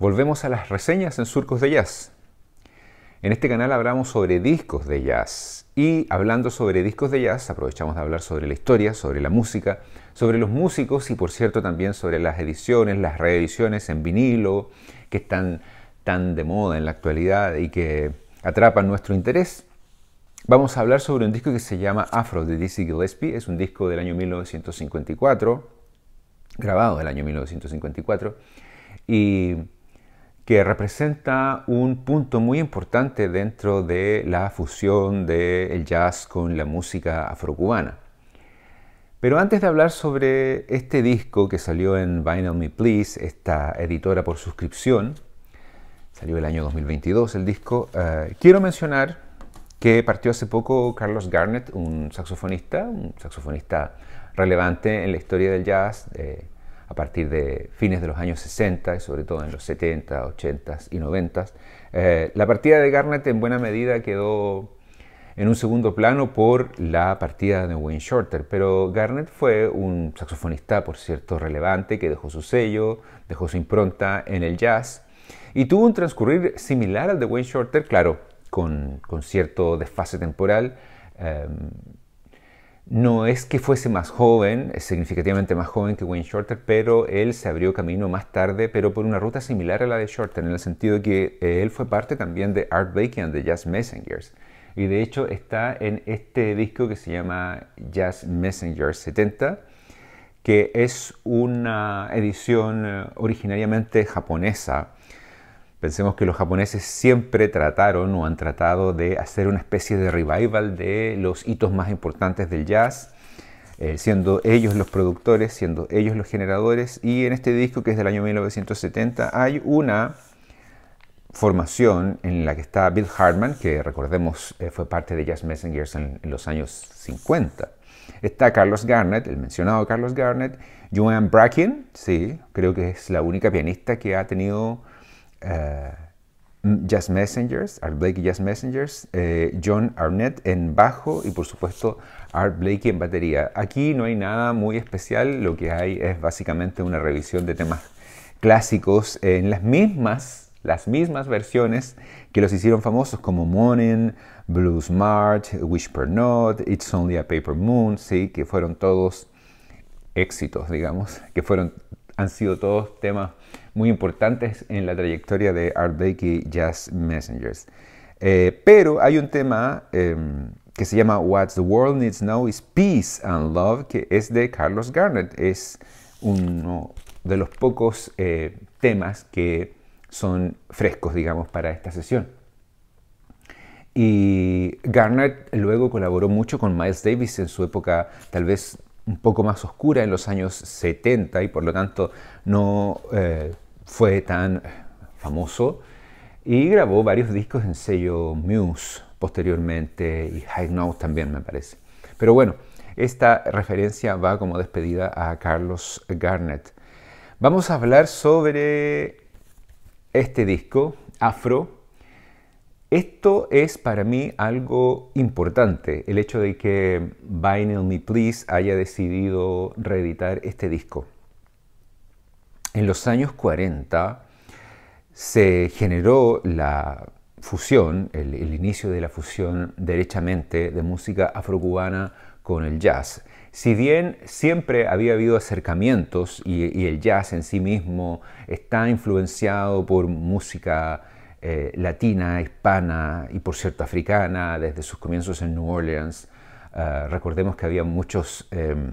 Volvemos a las reseñas en Surcos de Jazz. En este canal hablamos sobre discos de jazz y hablando sobre discos de jazz aprovechamos de hablar sobre la historia, sobre la música, sobre los músicos y por cierto también sobre las ediciones, las reediciones en vinilo que están tan de moda en la actualidad y que atrapan nuestro interés. Vamos a hablar sobre un disco que se llama Afro de Dizzy Gillespie, es un disco del año 1954, grabado del año 1954 y que representa un punto muy importante dentro de la fusión del jazz con la música afrocubana. Pero antes de hablar sobre este disco que salió en Vinyl Me Please, esta editora por suscripción, salió el año 2022 el disco, eh, quiero mencionar que partió hace poco Carlos Garnett, un saxofonista, un saxofonista relevante en la historia del jazz, eh, a partir de fines de los años 60 y sobre todo en los 70, 80 y 90. Eh, la partida de Garnett en buena medida quedó en un segundo plano por la partida de Wayne Shorter, pero Garnett fue un saxofonista, por cierto, relevante que dejó su sello, dejó su impronta en el jazz y tuvo un transcurrir similar al de Wayne Shorter, claro, con, cierto desfase temporal. Eh, no es que fuese más joven, significativamente más joven que Wayne Shorter, pero él se abrió camino más tarde, pero por una ruta similar a la de Shorter, en el sentido de que eh, él fue parte también de Art Bacon, and the Jazz Messengers. Y de hecho está en este disco que se llama Jazz Messengers 70, que es una edición eh, originariamente japonesa Pensemos que los japoneses siempre trataron o han tratado de hacer una especie de revival de los hitos más importantes del jazz, eh, siendo ellos los productores, siendo ellos los generadores. Y en este disco, que es del año 1970, hay una formación en la que está Bill Hartman, que recordemos eh, fue parte de Jazz Messengers en, los años 50. Está Carlos Garnett, el mencionado Carlos Garnett, Joanne Bracken, sí, creo que es la única pianista que ha tenido eh, Jazz Messengers, Art Blakey Jazz Messengers, eh, John Arnett en bajo y por supuesto Art Blakey en batería. Aquí no hay nada muy especial, lo que hay es básicamente una revisión de temas clásicos en las mismas, las mismas versiones que los hicieron famosos como Morning, Blue Smart, Whisper Not, It's Only a Paper Moon, sí, que fueron todos éxitos, digamos, que fueron han sido todos temas muy importantes en la trayectoria de Art Blakey Jazz Messengers. Eh, pero hay un tema em, que se llama What the World Needs Now is Peace and Love, que es de Carlos Garnett. Es uno de los pocos eh, temas que son frescos, digamos, para esta sesión. Y Garnett luego colaboró mucho con Miles Davis en su época tal vez un poco más oscura en los años 70 y por lo tanto no eh, fue tan famoso. Y grabó varios discos en sello Muse posteriormente y High Note también me parece. Pero bueno, esta referencia va como despedida a Carlos Garnett. Vamos a hablar sobre este disco, Afro, esto es para mí algo importante, el hecho de que Vinyl Me Please haya decidido reeditar este disco. En los años 40 se generó la fusión, el, inicio de la fusión derechamente de música afrocubana con el jazz. Si bien siempre había habido acercamientos y, y el jazz en sí mismo está influenciado por música eh, latina, hispana y por cierto africana desde sus comienzos en New Orleans. Eh, recordemos que había muchos, em,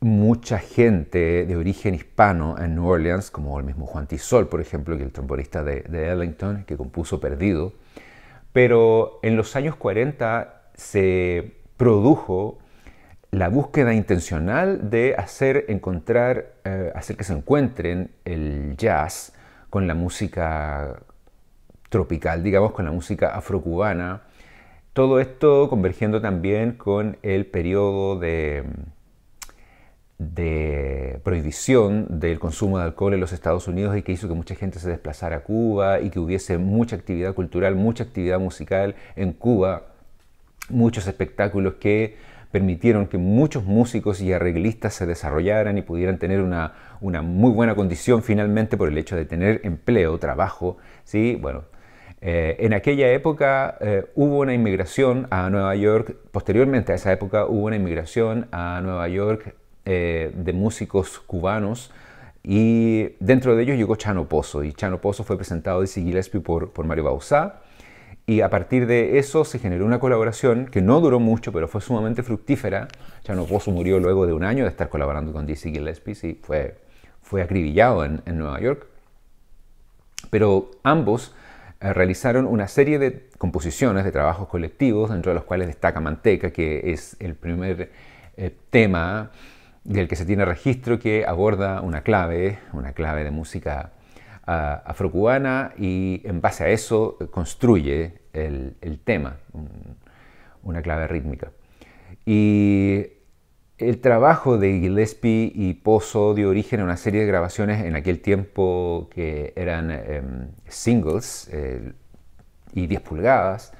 mucha gente de origen hispano en New Orleans, como el mismo Juan Tisol, por ejemplo, que el trombonista de, Ellington, que compuso Perdido. Pero en los años 40 se produjo la búsqueda intencional de hacer encontrar, eh, hacer que se encuentren el jazz con la música tropical, digamos, con la música afrocubana. Todo esto convergiendo también con el periodo de, de prohibición del consumo de alcohol en los Estados Unidos y que hizo que mucha gente se desplazara a Cuba y que hubiese mucha actividad cultural, mucha actividad musical en Cuba, muchos espectáculos que permitieron que muchos músicos y arreglistas se desarrollaran y pudieran tener una, muy buena condición finalmente por el hecho de tener empleo, trabajo. ¿sí? Bueno, eh, en aquella época eh, hubo una inmigración a Nueva York, posteriormente a esa época hubo una inmigración a Nueva York eh, de músicos cubanos y dentro de ellos llegó Chano Pozo y Chano Pozo fue presentado de Gillespie por, por Mario Bauzá y a partir de eso se generó una colaboración que no duró mucho, pero fue sumamente fructífera. Chano Pozo murió luego de un año de estar colaborando con Dizzy Gillespie, y fue, fue acribillado en, Nueva York. Pero ambos eh, realizaron una serie de composiciones, de trabajos colectivos, dentro de los cuales destaca Manteca, que es el primer eh, tema del que se tiene registro que aborda una clave, una clave de música afrocubana y en base a eso construye el, tema, una clave rítmica. Y el trabajo de Gillespie y Pozo dio origen a una serie de grabaciones en aquel tiempo que eran em, singles eh, y 10 pulgadas.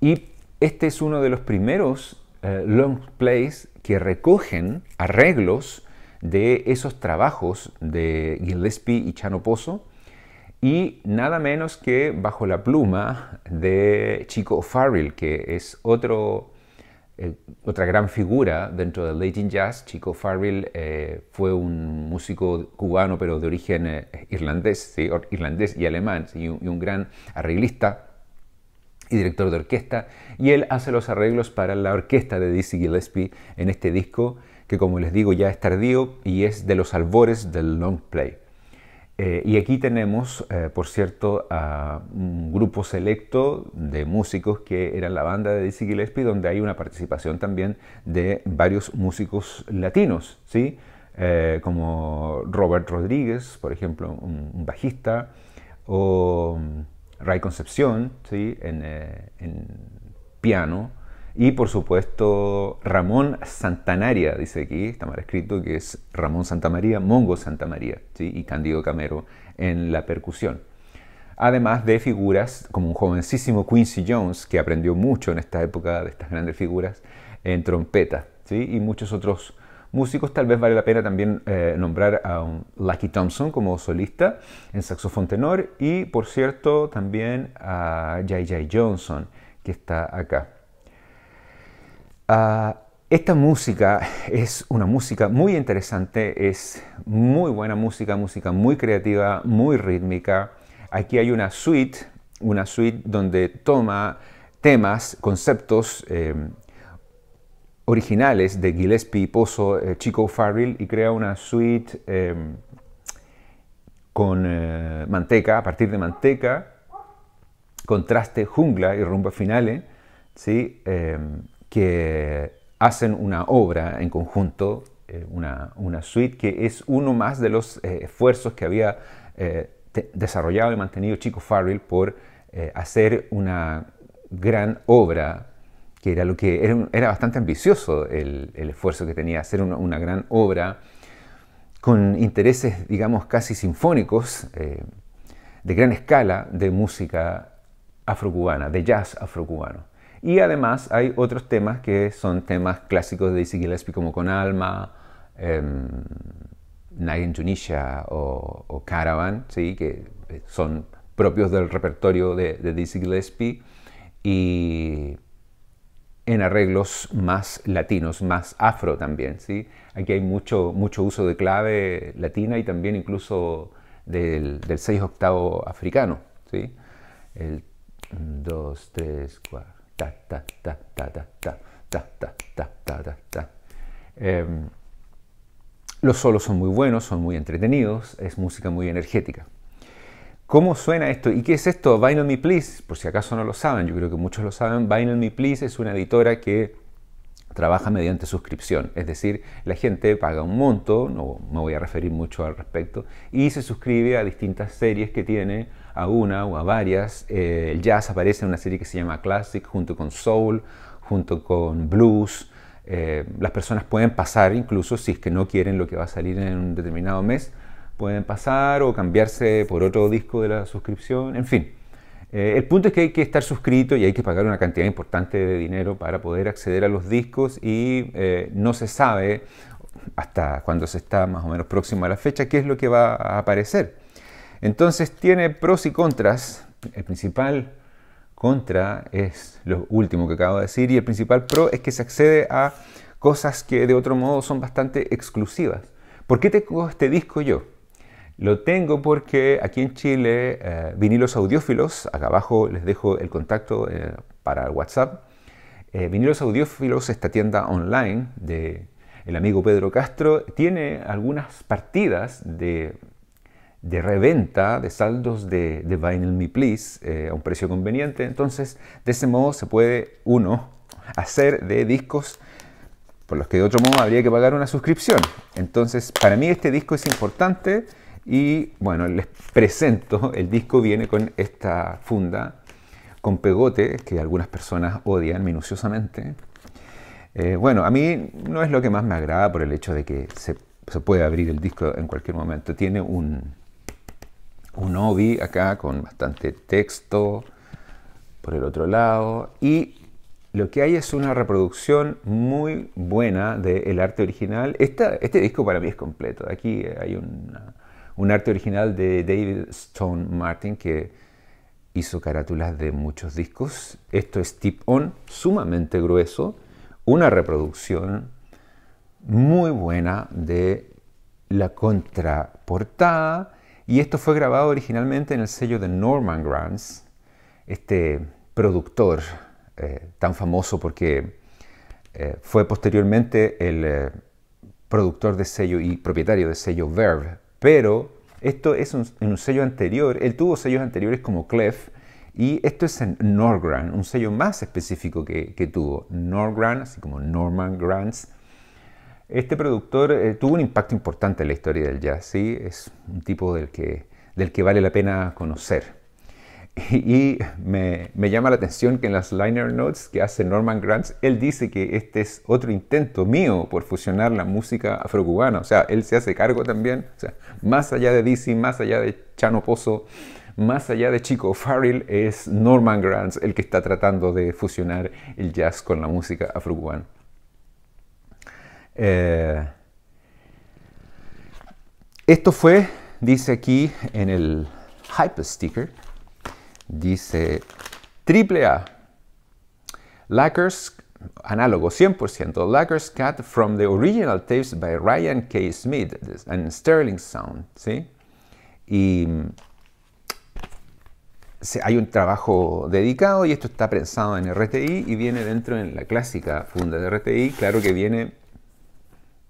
Y este es uno de los primeros eh, long plays que recogen arreglos de esos trabajos de Gillespie y Chano Pozo y nada menos que bajo la pluma de Chico farrell que es otro, eh, otra gran figura dentro del Latin Jazz. Chico farrell eh, fue un músico cubano, pero de origen eh, irlandés, irlandés y alemán, y, un, y un gran arreglista y director de orquesta, y él hace los arreglos para la orquesta de Dizzy Gillespie en este disco, que como les digo ya es tardío y es de los albores del long play. Eh, y aquí tenemos, eh, por cierto, a un grupo selecto de músicos que eran la banda de Dizzy Gillespie, donde hay una participación también de varios músicos latinos, eh, como Robert Rodríguez, por ejemplo, un, bajista, o Ray Concepción en piano, y por supuesto, Ramón Santanaria, dice aquí, está mal escrito, que es Ramón Santamaría, Mongo Santamaría, ¿sí? y Candido Camero en la percusión. Además de figuras como un jovencísimo Quincy Jones, que aprendió mucho en esta época de estas grandes figuras, en trompeta, ¿sí? y muchos otros músicos. Tal vez vale la pena también eh, nombrar a Lucky Thompson como solista en saxofón tenor, y por cierto, también a J.J. Johnson, que está acá. Ah, esta música es una música muy interesante, es muy buena música, música muy creativa, muy rítmica. Aquí hay una suite, una suite donde toma temas, conceptos eh, originales de Gillespie, Pozo, eh, Chico Farrell y crea una suite eh, con manteca, a partir de manteca, contraste, jungla y rumba finales. ¿sí? que hacen una obra en conjunto, eh, una, suite que es uno más de los eh, esfuerzos que había eh, desarrollado y mantenido Chico Farrell por hacer una gran obra que era lo que era, bastante ambicioso el, esfuerzo que tenía, hacer una, gran obra con intereses, digamos, casi sinfónicos, de gran escala de música afrocubana, de jazz afrocubano. Y además hay otros temas que son temas clásicos de Dizzy Gillespie como Con Alma, em, Night in Tunisia o, Caravan, ¿sí? que eh, son propios del repertorio de, de Dizzy Gillespie y en arreglos más latinos, más afro también. ¿sí? Aquí hay mucho, mucho uso de clave latina y también incluso del, del 6 octavo africano. ¿sí? El 2, 3, 4 los solos son muy buenos, son muy entretenidos, es música muy energética. ¿Cómo suena esto? ¿Y qué es esto? Vinyl Me Please, por si acaso no lo saben, yo creo que muchos lo saben, Vinyl Me Please es una editora que trabaja mediante suscripción, es decir, la gente paga un monto, no me voy a referir mucho al respecto, y se suscribe a distintas series que tiene, a una o a varias. Eh, el jazz aparece en una serie que se llama Classic, junto con Soul, junto con Blues. Eh, las personas pueden pasar, incluso si es que no quieren lo que va a salir en un determinado mes, pueden pasar o cambiarse por otro disco de la suscripción, en fin. Eh, el punto es que hay que estar suscrito y hay que pagar una cantidad importante de dinero para poder acceder a los discos y eh, no se sabe hasta cuando se está más o menos próximo a la fecha qué es lo que va a aparecer. Entonces tiene pros y contras. El principal contra es lo último que acabo de decir y el principal pro es que se accede a cosas que de otro modo son bastante exclusivas. ¿Por qué tengo este disco yo? Lo tengo porque aquí en Chile, eh, vinilos audiófilos, acá abajo les dejo el contacto eh, para el WhatsApp. Eh, vinilos audiófilos, esta tienda online de el amigo Pedro Castro, tiene algunas partidas de, de reventa de saldos de, de Vinyl Me Please a un precio conveniente. Entonces, de ese modo se puede uno hacer de discos por los que de otro modo habría que pagar una suscripción. Entonces, para mí este disco es importante y bueno, les presento, el disco viene con esta funda, con pegote, que algunas personas odian minuciosamente. Eh, bueno, a mí no es lo que más me agrada por el hecho de que se, puede abrir el disco en cualquier momento. Tiene un, un obi acá con bastante texto por el otro lado y lo que hay es una reproducción muy buena del arte original. Esta, este disco para mí es completo. Aquí hay una un arte original de David Stone Martin que hizo carátulas de muchos discos. Esto es tip-on, sumamente grueso, una reproducción muy buena de la contraportada. Y esto fue grabado originalmente en el sello de Norman Granz, este productor eh, tan famoso porque eh, fue posteriormente el eh, productor de sello y propietario de sello Verve, pero esto es en un sello anterior, él tuvo sellos anteriores como Clef, y esto es en Norgran, un sello más específico que, que tuvo, Norgran, así como Norman Grants. Este productor eh, tuvo un impacto importante en la historia del jazz, ¿sí? es un tipo del que, del que vale la pena conocer. Y me, llama la atención que en las liner notes que hace Norman Granz, él dice que este es otro intento mío por fusionar la música afrocubana. O sea, él se hace cargo también. sea, más allá de Dizzy, más allá de Chano Pozo, más allá de Chico Farrell, es Norman Granz el que está tratando de fusionar el jazz con la música afrocubana. Eh, esto fue, dice aquí en el hype sticker Dice AAA. Lacquer's, análogo 100%, Lackers Cut from the original tapes by Ryan K. Smith and Sterling Sound. ¿sí? Y mm, hay un trabajo dedicado y esto está prensado en RTI y viene dentro en la clásica funda de RTI. Claro que viene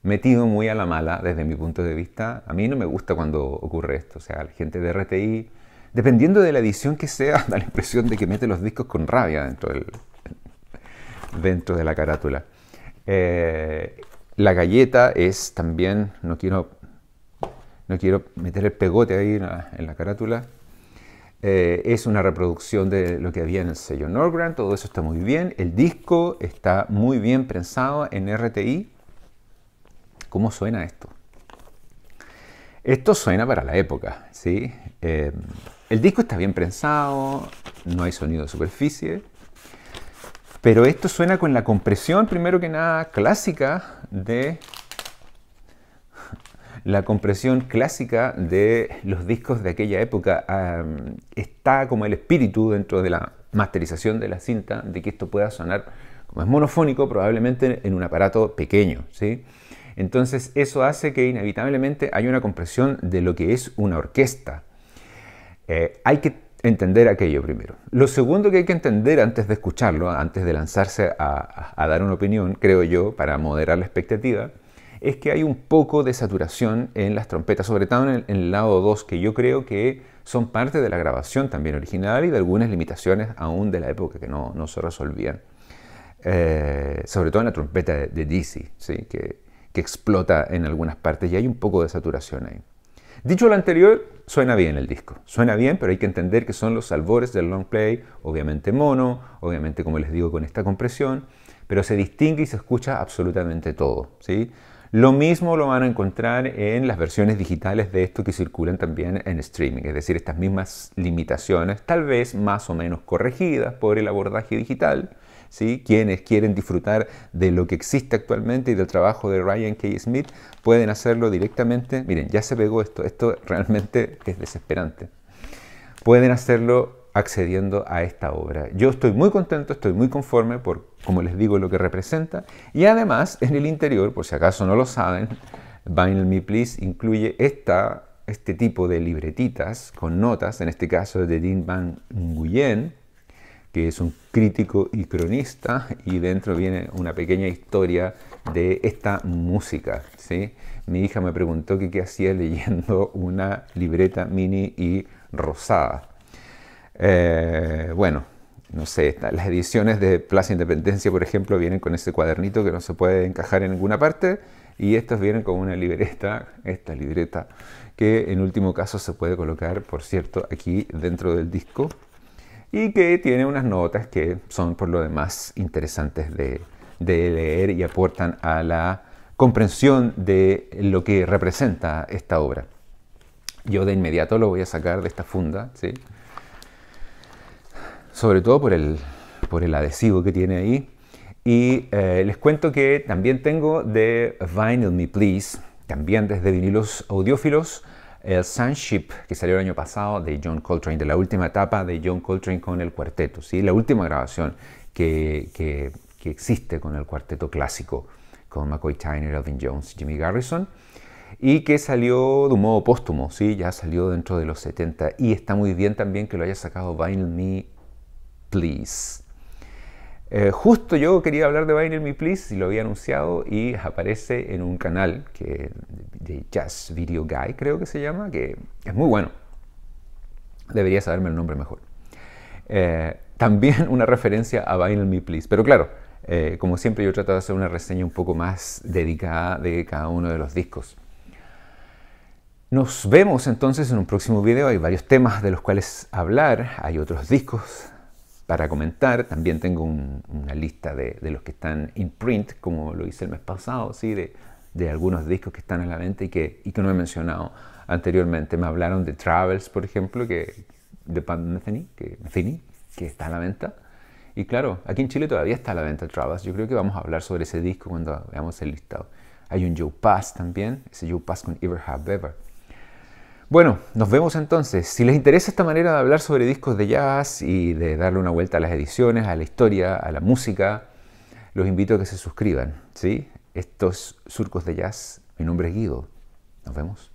metido muy a la mala desde mi punto de vista. A mí no me gusta cuando ocurre esto. O sea, la gente de RTI Dependiendo de la edición que sea, da la impresión de que mete los discos con rabia dentro, del, dentro de la carátula. Eh, la galleta es también, no quiero, no quiero meter el pegote ahí en la, carátula, eh, es una reproducción de lo que había en el sello Norgrand, todo eso está muy bien. El disco está muy bien prensado en RTI. ¿Cómo suena esto? Esto suena para la época, ¿sí? Eh, el disco está bien prensado, no hay sonido de superficie, pero esto suena con la compresión, primero que nada, clásica de la compresión clásica de los discos de aquella época. Ah, está como el espíritu dentro de la masterización de la cinta de que esto pueda sonar, como es monofónico, probablemente en un aparato pequeño. ¿sí? Entonces eso hace que inevitablemente haya una compresión de lo que es una orquesta. Eh, hay que entender aquello primero. Lo segundo que hay que entender antes de escucharlo, antes de lanzarse a, dar una opinión, creo yo, para moderar la expectativa, es que hay un poco de saturación en las trompetas, sobre todo en el, lado 2, que yo creo que son parte de la grabación también original y de algunas limitaciones aún de la época que no, se resolvían. Eh, sobre todo en la trompeta de, de Dizzy, que explota en algunas partes y hay un poco de saturación ahí. Dicho lo anterior, suena bien el disco. Suena bien, pero hay que entender que son los albores del long play, obviamente mono, obviamente como les digo con esta compresión, pero se distingue y se escucha absolutamente todo. ¿sí? Lo mismo lo van a encontrar en las versiones digitales de esto que circulan también en streaming, es decir, estas mismas limitaciones, tal vez más o menos corregidas por el abordaje digital, quienes quieren disfrutar de lo que existe actualmente y del trabajo de Ryan K. Smith pueden hacerlo directamente. Miren, ya se pegó esto, esto realmente es desesperante. Pueden hacerlo accediendo a esta obra. Yo estoy muy contento, estoy muy conforme por, como les digo, lo que representa. Y además, en el interior, por si acaso no lo saben, Vinyl Me Please incluye esta, este tipo de libretitas con notas, en este caso de Dean Van Nguyen, que es un crítico y cronista, y dentro viene una pequeña historia de esta música. ¿sí? Mi hija me preguntó qué hacía leyendo una libreta mini y rosada. Eh, bueno, no sé, las ediciones de Plaza Independencia, por ejemplo, vienen con ese cuadernito que no se puede encajar en ninguna parte, y estos vienen con una libreta, esta libreta, que en último caso se puede colocar, por cierto, aquí dentro del disco y que tiene unas notas que son por lo demás interesantes de, leer y aportan a la comprensión de lo que representa esta obra. Yo de inmediato lo voy a sacar de esta funda, ¿sí? sobre todo por el, por el adhesivo que tiene ahí. Y eh, les cuento que también tengo de Vinyl Me Please, también desde vinilos audiófilos, el eh, Sunship, que salió el año pasado, de John Coltrane, de la última etapa de John Coltrane con el cuarteto, ¿sí? la última grabación que, que, que existe con el cuarteto clásico, con McCoy Tyner, Elvin Jones, Jimmy Garrison, y que salió de un modo póstumo, ¿sí? ya salió dentro de los 70, y está muy bien también que lo haya sacado Vinyl Me Please. Eh, justo yo quería hablar de Vinyl Me Please y lo había anunciado y aparece en un canal que, de Jazz Video Guy, creo que se llama, que es muy bueno. Debería saberme el nombre mejor. Eh, también una referencia a Vinyl Me Please. Pero claro, eh, como siempre yo trato de hacer una reseña un poco más dedicada de cada uno de los discos. Nos vemos entonces en un próximo video. Hay varios temas de los cuales hablar. Hay otros discos para comentar. También tengo una lista de, los que están en print, como lo hice el mes pasado, ¿sí? de, algunos discos que están a la venta y que, no he mencionado anteriormente. Me hablaron de Travels, por ejemplo, que, de Pan Metheny, que, está a la venta. Y claro, aquí en Chile todavía está a la venta Travels. Yo creo que vamos a hablar sobre ese disco cuando veamos el listado. Hay un Joe Pass también, ese Joe Pass con Ever Have Ever bueno, nos vemos entonces. Si les interesa esta manera de hablar sobre discos de jazz y de darle una vuelta a las ediciones, a la historia, a la música, los invito a que se suscriban. ¿sí? Estos surcos de jazz, mi nombre es Guido. Nos vemos.